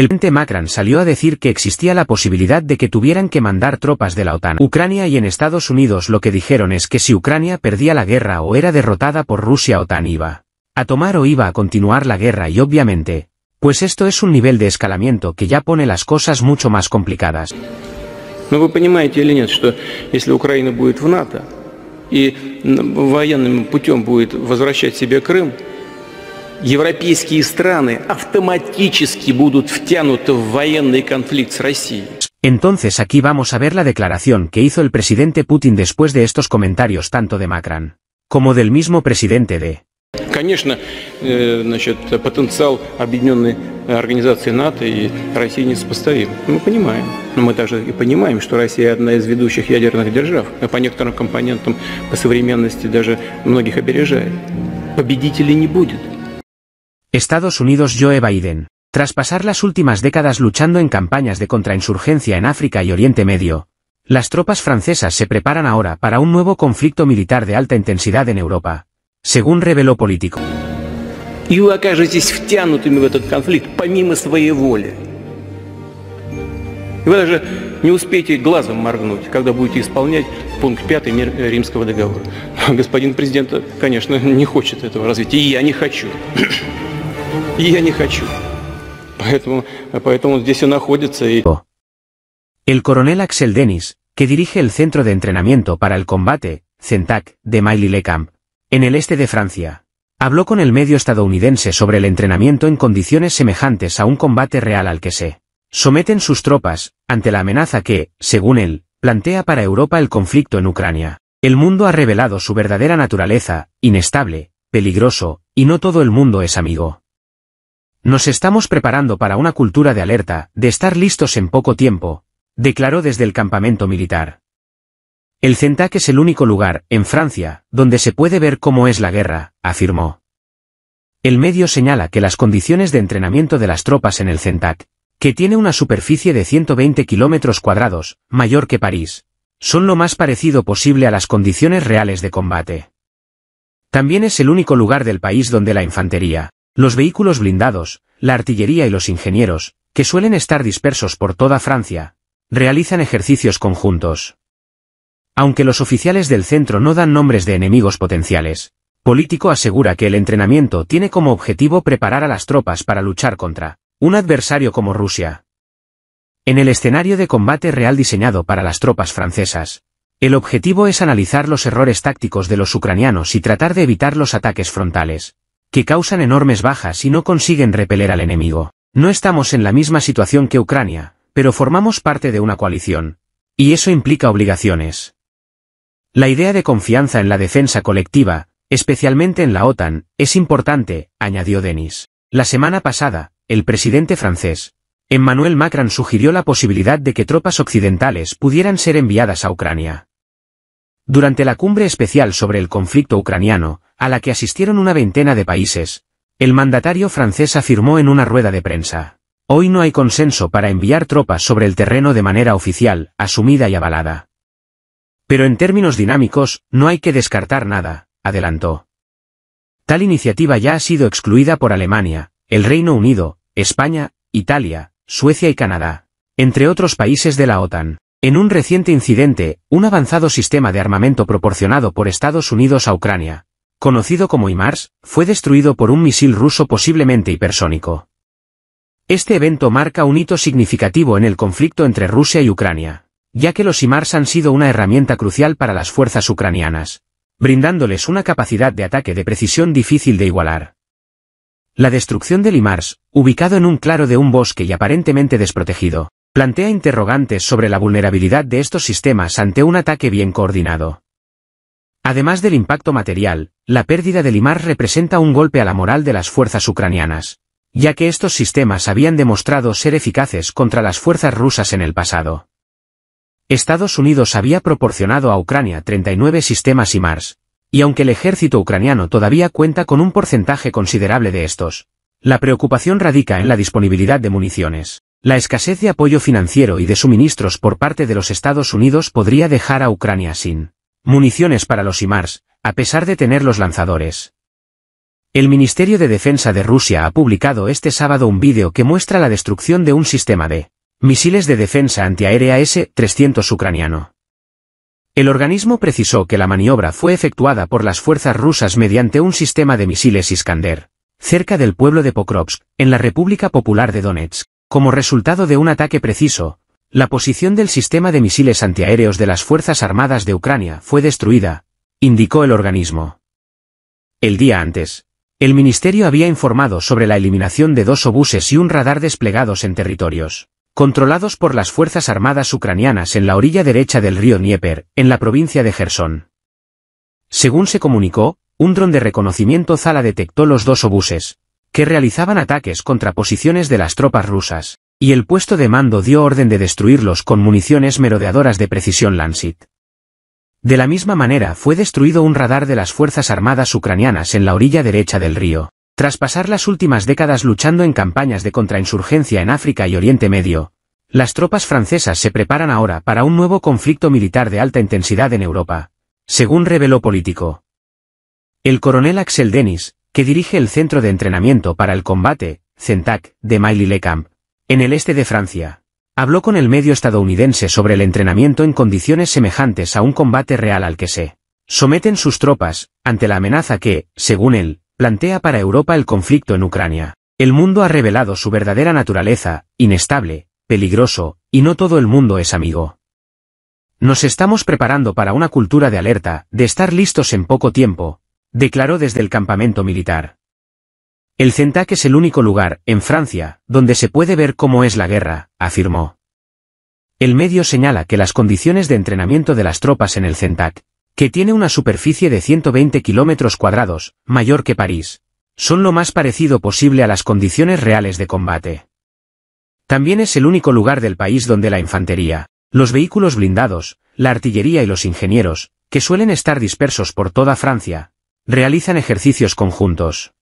El presidente Macron salió a decir que existía la posibilidad de que tuvieran que mandar tropas de la OTAN. Ucrania y en Estados Unidos lo que dijeron es que si Ucrania perdía la guerra o era derrotada por Rusia OTAN iba a tomar o iba a continuar la guerra y obviamente, pues esto es un nivel de escalamiento que ya pone las cosas mucho más complicadas. европейские страны автоматически будут втянуты в военный конфликт с Россией. Entonces aquí vamos a ver la declaración que hizo el presidente Putin después de estos comentarios tanto de Macron como del mismo presidente de Конечно, э, значит, потенциал объединенной организации НАТО и России неспоставим. Мы понимаем. Но мы также и понимаем, что Россия одна из ведущих ядерных держав. По некоторым компонентам, по современности даже многих обережает. Победителей не будет. Estados Unidos Joe Biden. Tras pasar las últimas décadas luchando en campañas de contrainsurgencia en África y Oriente Medio, las tropas francesas se preparan ahora para un nuevo conflicto militar de alta intensidad en Europa, según reveló Político. Y вы окажетесь втянутыми в этот конфликт помимо своей воли. И вы даже не успеете глазом моргнуть, когда будете исполнять пункт 5 э, Римского договора. Господин президент, конечно, не хочет этого развития, и я не хочу. El coronel Axel Dennis, que dirige el Centro de Entrenamiento para el Combate, CENTAC, de miley en el este de Francia, habló con el medio estadounidense sobre el entrenamiento en condiciones semejantes a un combate real al que se someten sus tropas, ante la amenaza que, según él, plantea para Europa el conflicto en Ucrania. El mundo ha revelado su verdadera naturaleza, inestable, peligroso, y no todo el mundo es amigo. Nos estamos preparando para una cultura de alerta, de estar listos en poco tiempo, declaró desde el campamento militar. El CENTAC es el único lugar, en Francia, donde se puede ver cómo es la guerra, afirmó. El medio señala que las condiciones de entrenamiento de las tropas en el CENTAC, que tiene una superficie de 120 kilómetros cuadrados, mayor que París, son lo más parecido posible a las condiciones reales de combate. También es el único lugar del país donde la infantería, los vehículos blindados, la artillería y los ingenieros, que suelen estar dispersos por toda Francia, realizan ejercicios conjuntos. Aunque los oficiales del centro no dan nombres de enemigos potenciales, Político asegura que el entrenamiento tiene como objetivo preparar a las tropas para luchar contra un adversario como Rusia. En el escenario de combate real diseñado para las tropas francesas, el objetivo es analizar los errores tácticos de los ucranianos y tratar de evitar los ataques frontales, que causan enormes bajas y no consiguen repeler al enemigo. No estamos en la misma situación que Ucrania, pero formamos parte de una coalición. Y eso implica obligaciones. La idea de confianza en la defensa colectiva, especialmente en la OTAN, es importante, añadió Denis. La semana pasada, el presidente francés, Emmanuel Macron sugirió la posibilidad de que tropas occidentales pudieran ser enviadas a Ucrania. Durante la cumbre especial sobre el conflicto ucraniano, a la que asistieron una veintena de países, el mandatario francés afirmó en una rueda de prensa. Hoy no hay consenso para enviar tropas sobre el terreno de manera oficial, asumida y avalada. Pero en términos dinámicos, no hay que descartar nada, adelantó. Tal iniciativa ya ha sido excluida por Alemania, el Reino Unido, España, Italia, Suecia y Canadá, entre otros países de la OTAN. En un reciente incidente, un avanzado sistema de armamento proporcionado por Estados Unidos a Ucrania, conocido como IMARS, fue destruido por un misil ruso posiblemente hipersónico. Este evento marca un hito significativo en el conflicto entre Rusia y Ucrania, ya que los IMARS han sido una herramienta crucial para las fuerzas ucranianas, brindándoles una capacidad de ataque de precisión difícil de igualar. La destrucción del IMARS, ubicado en un claro de un bosque y aparentemente desprotegido, plantea interrogantes sobre la vulnerabilidad de estos sistemas ante un ataque bien coordinado. Además del impacto material, la pérdida del IMAR representa un golpe a la moral de las fuerzas ucranianas, ya que estos sistemas habían demostrado ser eficaces contra las fuerzas rusas en el pasado. Estados Unidos había proporcionado a Ucrania 39 sistemas IMARS, y aunque el ejército ucraniano todavía cuenta con un porcentaje considerable de estos, la preocupación radica en la disponibilidad de municiones. La escasez de apoyo financiero y de suministros por parte de los Estados Unidos podría dejar a Ucrania sin Municiones para los IMARS, a pesar de tener los lanzadores. El Ministerio de Defensa de Rusia ha publicado este sábado un vídeo que muestra la destrucción de un sistema de misiles de defensa antiaérea S-300 ucraniano. El organismo precisó que la maniobra fue efectuada por las fuerzas rusas mediante un sistema de misiles Iskander, cerca del pueblo de Pokrovsk, en la República Popular de Donetsk, como resultado de un ataque preciso, la posición del sistema de misiles antiaéreos de las Fuerzas Armadas de Ucrania fue destruida, indicó el organismo. El día antes, el ministerio había informado sobre la eliminación de dos obuses y un radar desplegados en territorios controlados por las Fuerzas Armadas ucranianas en la orilla derecha del río Dnieper, en la provincia de Gerson. Según se comunicó, un dron de reconocimiento Zala detectó los dos obuses, que realizaban ataques contra posiciones de las tropas rusas, y el puesto de mando dio orden de destruirlos con municiones merodeadoras de precisión Lancet. De la misma manera fue destruido un radar de las Fuerzas Armadas ucranianas en la orilla derecha del río. Tras pasar las últimas décadas luchando en campañas de contrainsurgencia en África y Oriente Medio, las tropas francesas se preparan ahora para un nuevo conflicto militar de alta intensidad en Europa, según reveló Político. El coronel Axel Denis, que dirige el Centro de Entrenamiento para el Combate, CENTAC, de Miley Le Camp, en el este de Francia. Habló con el medio estadounidense sobre el entrenamiento en condiciones semejantes a un combate real al que se someten sus tropas, ante la amenaza que, según él, plantea para Europa el conflicto en Ucrania. El mundo ha revelado su verdadera naturaleza, inestable, peligroso, y no todo el mundo es amigo. Nos estamos preparando para una cultura de alerta, de estar listos en poco tiempo, declaró desde el campamento militar. El Centac es el único lugar, en Francia, donde se puede ver cómo es la guerra, afirmó. El medio señala que las condiciones de entrenamiento de las tropas en el Centac, que tiene una superficie de 120 kilómetros cuadrados, mayor que París, son lo más parecido posible a las condiciones reales de combate. También es el único lugar del país donde la infantería, los vehículos blindados, la artillería y los ingenieros, que suelen estar dispersos por toda Francia, realizan ejercicios conjuntos.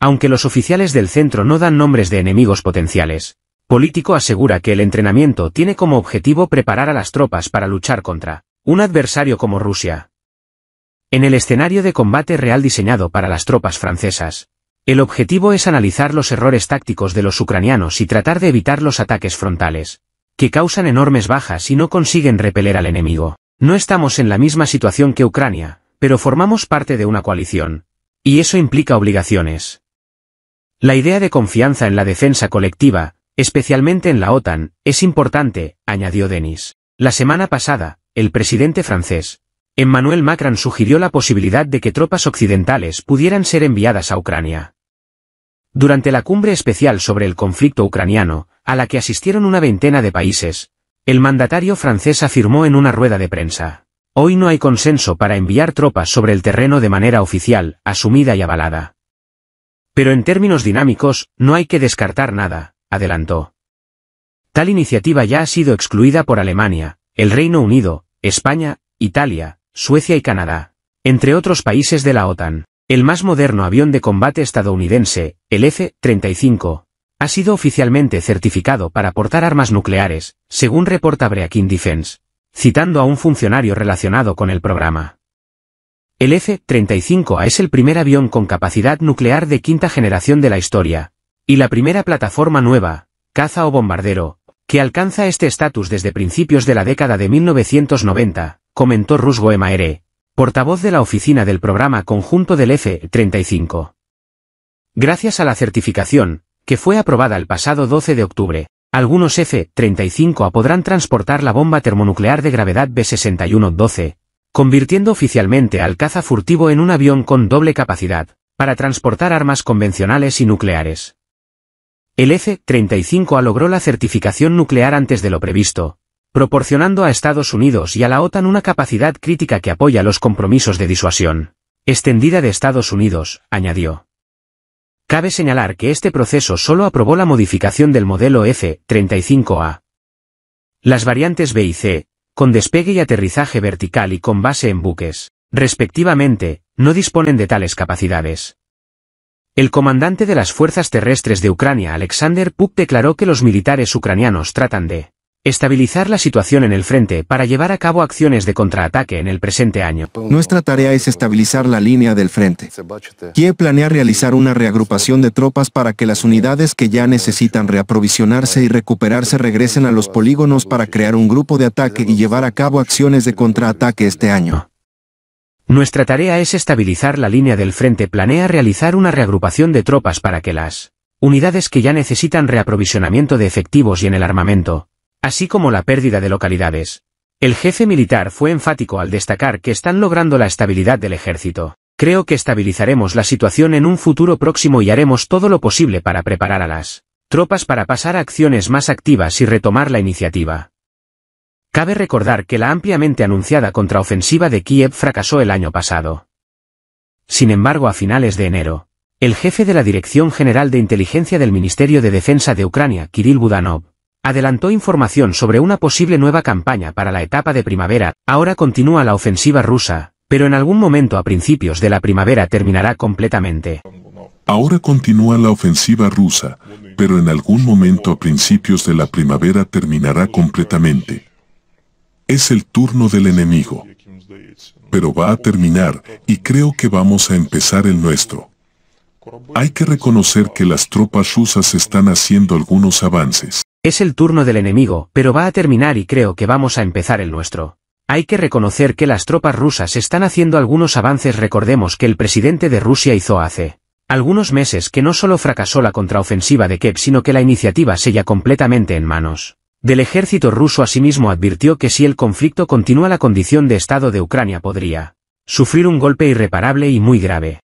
Aunque los oficiales del centro no dan nombres de enemigos potenciales, Político asegura que el entrenamiento tiene como objetivo preparar a las tropas para luchar contra un adversario como Rusia. En el escenario de combate real diseñado para las tropas francesas, el objetivo es analizar los errores tácticos de los ucranianos y tratar de evitar los ataques frontales, que causan enormes bajas y no consiguen repeler al enemigo. No estamos en la misma situación que Ucrania, pero formamos parte de una coalición. Y eso implica obligaciones. La idea de confianza en la defensa colectiva, especialmente en la OTAN, es importante, añadió Denis. La semana pasada, el presidente francés, Emmanuel Macron sugirió la posibilidad de que tropas occidentales pudieran ser enviadas a Ucrania. Durante la cumbre especial sobre el conflicto ucraniano, a la que asistieron una veintena de países, el mandatario francés afirmó en una rueda de prensa. Hoy no hay consenso para enviar tropas sobre el terreno de manera oficial, asumida y avalada. Pero en términos dinámicos, no hay que descartar nada, adelantó. Tal iniciativa ya ha sido excluida por Alemania, el Reino Unido, España, Italia, Suecia y Canadá, entre otros países de la OTAN. El más moderno avión de combate estadounidense, el F-35, ha sido oficialmente certificado para portar armas nucleares, según reporta Breaking Defense, citando a un funcionario relacionado con el programa. El F-35A es el primer avión con capacidad nuclear de quinta generación de la historia, y la primera plataforma nueva, caza o bombardero, que alcanza este estatus desde principios de la década de 1990, comentó Rusgo Emaere, portavoz de la oficina del programa conjunto del F-35. Gracias a la certificación, que fue aprobada el pasado 12 de octubre, algunos F-35A podrán transportar la bomba termonuclear de gravedad B-61-12, convirtiendo oficialmente al caza furtivo en un avión con doble capacidad, para transportar armas convencionales y nucleares. El F-35A logró la certificación nuclear antes de lo previsto, proporcionando a Estados Unidos y a la OTAN una capacidad crítica que apoya los compromisos de disuasión extendida de Estados Unidos, añadió. Cabe señalar que este proceso solo aprobó la modificación del modelo F-35A. Las variantes B y C con despegue y aterrizaje vertical y con base en buques, respectivamente, no disponen de tales capacidades. El comandante de las fuerzas terrestres de Ucrania, Alexander Puk declaró que los militares ucranianos tratan de Estabilizar la situación en el frente para llevar a cabo acciones de contraataque en el presente año. Nuestra tarea es estabilizar la línea del frente. Kiev planea realizar una reagrupación de tropas para que las unidades que ya necesitan reaprovisionarse y recuperarse regresen a los polígonos para crear un grupo de ataque y llevar a cabo acciones de contraataque este año. Nuestra tarea es estabilizar la línea del frente. Planea realizar una reagrupación de tropas para que las unidades que ya necesitan reaprovisionamiento de efectivos y en el armamento así como la pérdida de localidades. El jefe militar fue enfático al destacar que están logrando la estabilidad del ejército. Creo que estabilizaremos la situación en un futuro próximo y haremos todo lo posible para preparar a las tropas para pasar a acciones más activas y retomar la iniciativa. Cabe recordar que la ampliamente anunciada contraofensiva de Kiev fracasó el año pasado. Sin embargo, a finales de enero, el jefe de la Dirección General de Inteligencia del Ministerio de Defensa de Ucrania, Kirill Budanov, adelantó información sobre una posible nueva campaña para la etapa de primavera, ahora continúa la ofensiva rusa, pero en algún momento a principios de la primavera terminará completamente. Ahora continúa la ofensiva rusa, pero en algún momento a principios de la primavera terminará completamente. Es el turno del enemigo. Pero va a terminar, y creo que vamos a empezar el nuestro. Hay que reconocer que las tropas rusas están haciendo algunos avances. Es el turno del enemigo, pero va a terminar y creo que vamos a empezar el nuestro. Hay que reconocer que las tropas rusas están haciendo algunos avances recordemos que el presidente de Rusia hizo hace algunos meses que no solo fracasó la contraofensiva de Kiev sino que la iniciativa sella completamente en manos del ejército ruso asimismo advirtió que si el conflicto continúa la condición de estado de Ucrania podría sufrir un golpe irreparable y muy grave.